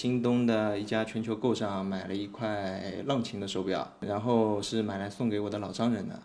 京东的一家全球购上买了一块浪琴的手表，然后是买来送给我的老丈人的。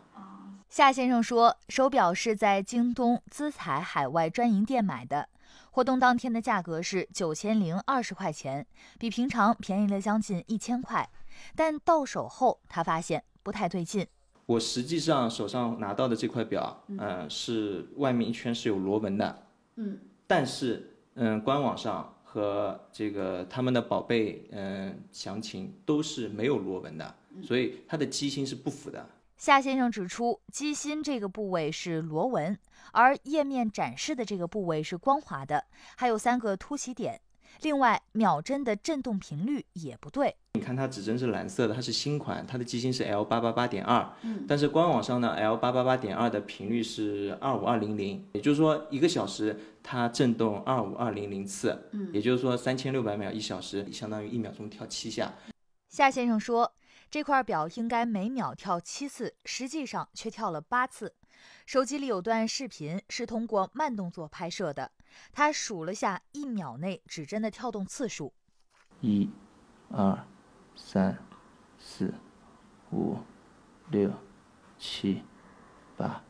夏先生说，手表是在京东资彩海外专营店买的，活动当天的价格是九千零二十块钱，比平常便宜了将近一千块。但到手后，他发现不太对劲。我实际上手上拿到的这块表，嗯，是外面一圈是有螺纹的，嗯，但是，嗯，官网上。和这个他们的宝贝，嗯，详情都是没有螺纹的，所以它的机芯是不符的。夏先生指出，机芯这个部位是螺纹，而页面展示的这个部位是光滑的，还有三个凸起点。另外，秒针的震动频率也不对。你看，它指针是蓝色的，它是新款，它的机芯是 L888.2，二，但是官网上呢 L888.2 的频率是25200，也就是说，一个小时它震动25200次，嗯，也就是说，3600秒一小时相当于一秒钟跳七下。夏先生说，这块表应该每秒跳七次，实际上却跳了八次。手机里有段视频是通过慢动作拍摄的，他数了下一秒内指针的跳动次数，一、二、三、四、五、六、七、八，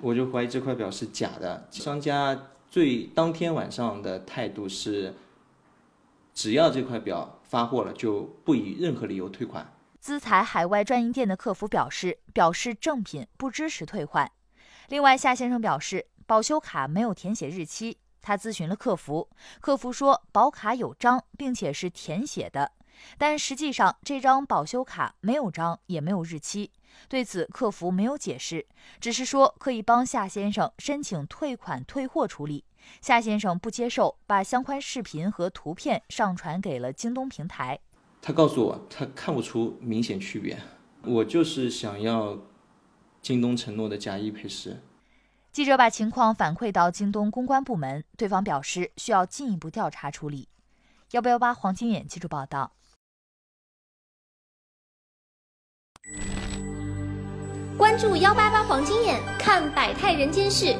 我就怀疑这块表是假的。商家最当天晚上的态度是，只要这块表发货了，就不以任何理由退款。资彩海外专营店的客服表示，表示正品不支持退换。另外，夏先生表示，保修卡没有填写日期。他咨询了客服，客服说保卡有章，并且是填写的，但实际上这张保修卡没有章，也没有日期。对此，客服没有解释，只是说可以帮夏先生申请退款退货处理。夏先生不接受，把相关视频和图片上传给了京东平台。他告诉我，他看不出明显区别。我就是想要。京东承诺的假一赔十。记者把情况反馈到京东公关部门，对方表示需要进一步调查处理。幺八八黄金眼记者报道。关注幺八八黄金眼，看百态人间事。